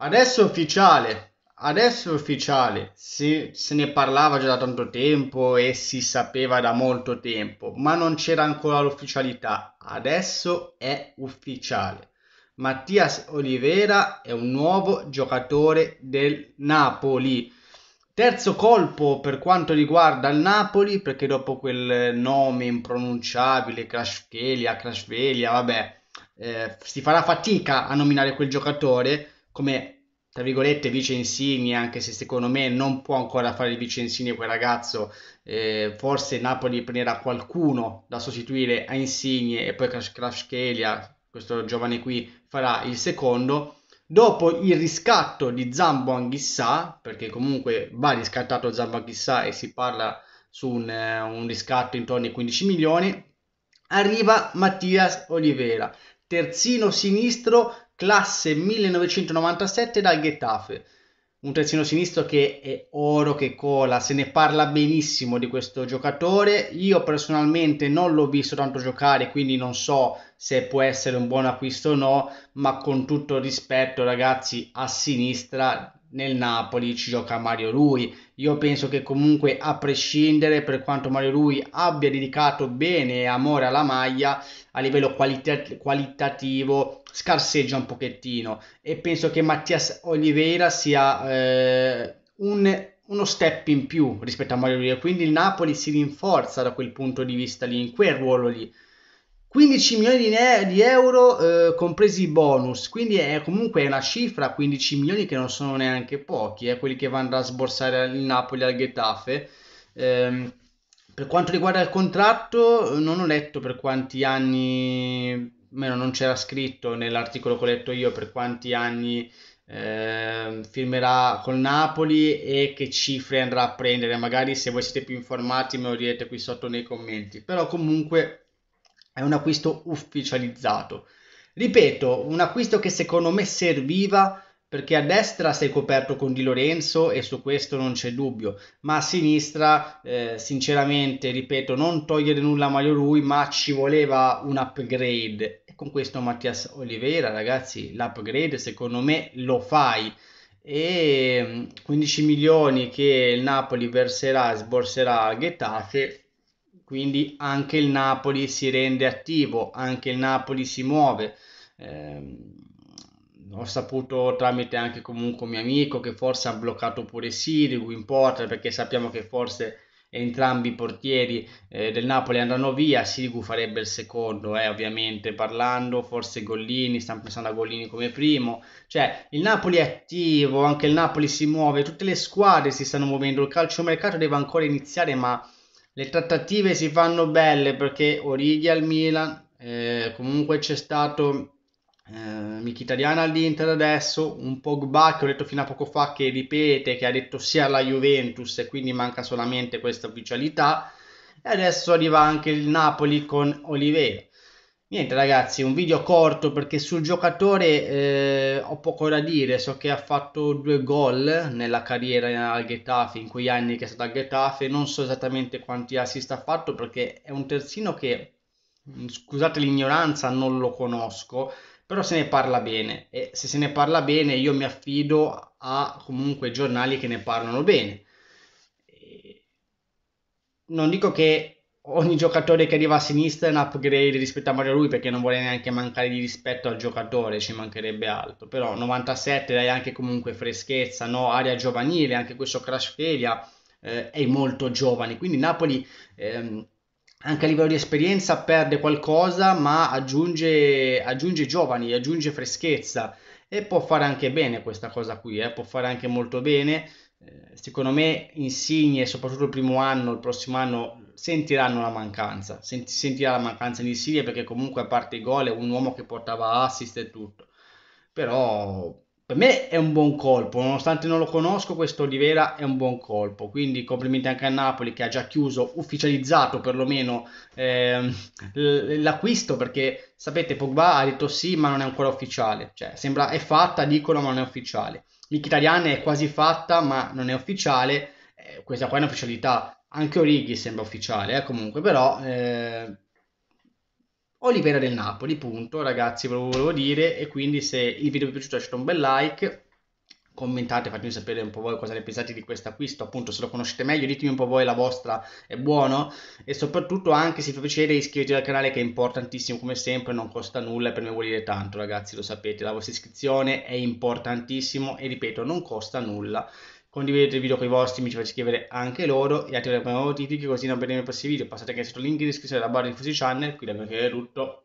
Adesso è ufficiale, adesso è ufficiale, se, se ne parlava già da tanto tempo e si sapeva da molto tempo, ma non c'era ancora l'ufficialità, adesso è ufficiale. Mattias Oliveira è un nuovo giocatore del Napoli. Terzo colpo per quanto riguarda il Napoli, perché dopo quel nome impronunciabile, Crashvelia, Crashvelia, vabbè, eh, si farà fatica a nominare quel giocatore come tra virgolette vice Insigne, anche se secondo me non può ancora fare il vice Insigne quel ragazzo, eh, forse Napoli prenderà qualcuno da sostituire a Insigne e poi Krashkelia, questo giovane qui, farà il secondo. Dopo il riscatto di Zambo Anghissà, perché comunque va riscattato Zambo Anghissà e si parla su un, eh, un riscatto intorno ai 15 milioni, arriva Mattias Oliveira, terzino sinistro classe 1997 dal Getafe. Un terzino sinistro che è oro che cola, se ne parla benissimo di questo giocatore. Io personalmente non l'ho visto tanto giocare, quindi non so se può essere un buon acquisto o no, ma con tutto rispetto ragazzi, a sinistra nel Napoli ci gioca Mario Rui. Io penso che comunque a prescindere per quanto Mario Rui abbia dedicato bene e amore alla maglia, a livello qualita- qualitativo scarseggia un pochettino e penso che Mattias Oliveira sia eh, un, uno step in più rispetto a Mario Rui. Quindi il Napoli si rinforza da quel punto di vista lì, in quel ruolo lì 15 milioni di euro eh, compresi i bonus, quindi è comunque una cifra, 15 milioni che non sono neanche pochi, eh, quelli che vanno a sborsare il Napoli al Getafe. Eh, per quanto riguarda il contratto, non ho letto per quanti anni, meno non c'era scritto nell'articolo che ho letto io, per quanti anni eh, firmerà col Napoli e che cifre andrà a prendere. Magari se voi siete più informati me lo direte qui sotto nei commenti, però comunque è un acquisto ufficializzato. Ripeto, un acquisto che secondo me serviva perché a destra sei coperto con Di Lorenzo e su questo non c'è dubbio, ma a sinistra, eh, sinceramente, ripeto, non togliere nulla a Mario Rui, ma ci voleva un upgrade. E con questo Mattias Oliveira, ragazzi, l'upgrade secondo me lo fai. E 15 mm, milioni che il Napoli verserà e sborserà a Getafe quindi anche il Napoli si rende attivo, anche il Napoli si muove. Eh, ho saputo tramite anche comunque un mio amico che forse ha bloccato pure Sirigu in porta perché sappiamo che forse entrambi i portieri eh, del Napoli andranno via, Sirigu farebbe il secondo, eh, ovviamente parlando, forse Gollini, stanno pensando a Gollini come primo, cioè il Napoli è attivo, anche il Napoli si muove, tutte le squadre si stanno muovendo, il calciomercato deve ancora iniziare ma le trattative si fanno belle perché Origi al Milan, eh, comunque c'è stato eh, Mkhitaryan all'Inter adesso, un Pogba che ho detto fino a poco fa che ripete, che ha detto sia alla Juventus e quindi manca solamente questa ufficialità e adesso arriva anche il Napoli con Oliveira. Niente ragazzi, un video corto perché sul giocatore eh, ho poco da dire, so che ha fatto due gol nella carriera al Getafe, in quegli anni che è stato al Getafe, non so esattamente quanti assist ha fatto perché è un terzino che, mm, scusate l'ignoranza, non lo conosco, però se ne parla bene e se se ne parla bene io mi affido a comunque giornali che ne parlano bene. Non dico che ogni giocatore che arriva a sinistra è un upgrade rispetto a Mario Lui perché non vuole neanche mancare di rispetto al giocatore, ci mancherebbe altro. Però 97 dai anche comunque freschezza, no? aria giovanile, anche questo Crash Feria eh, è molto giovane, quindi Napoli... Ehm, anche a livello di esperienza perde qualcosa, ma aggiunge, aggiunge giovani, aggiunge freschezza e può fare anche bene questa cosa qui, eh? può fare anche molto bene. Eh, secondo me Insigne, soprattutto il primo anno, il prossimo anno sentiranno la mancanza, sent- sentirà la mancanza di Siria perché comunque a parte i gol è un uomo che portava assist e tutto. Però per me è un buon colpo, nonostante non lo conosco, questo Olivera è un buon colpo. Quindi complimenti anche a Napoli che ha già chiuso, ufficializzato perlomeno eh, l'acquisto perché sapete Pogba ha detto sì ma non è ancora ufficiale, cioè sembra è fatta, dicono ma non è ufficiale. Mkhitaryan è quasi fatta ma non è ufficiale, eh, questa qua è un'ufficialità anche Orighi sembra ufficiale, eh, comunque, però eh, Olivera del Napoli, punto, ragazzi, ve lo volevo dire, e quindi se il video vi è piaciuto lasciate un bel like, commentate, fatemi sapere un po' voi cosa ne pensate di questo acquisto, appunto se lo conoscete meglio, ditemi un po' voi la vostra, è buono, e soprattutto anche se vi fa piacere iscrivetevi al canale che è importantissimo come sempre, non costa nulla e per me vuol dire tanto ragazzi, lo sapete, la vostra iscrizione è importantissimo e ripeto, non costa nulla. Condividete il video con i vostri amici, faccio iscrivere anche loro e attivate le notifiche così non perdete i prossimi video. Passate anche sotto il link in descrizione della barra di Fusi Channel, qui da me che è tutto.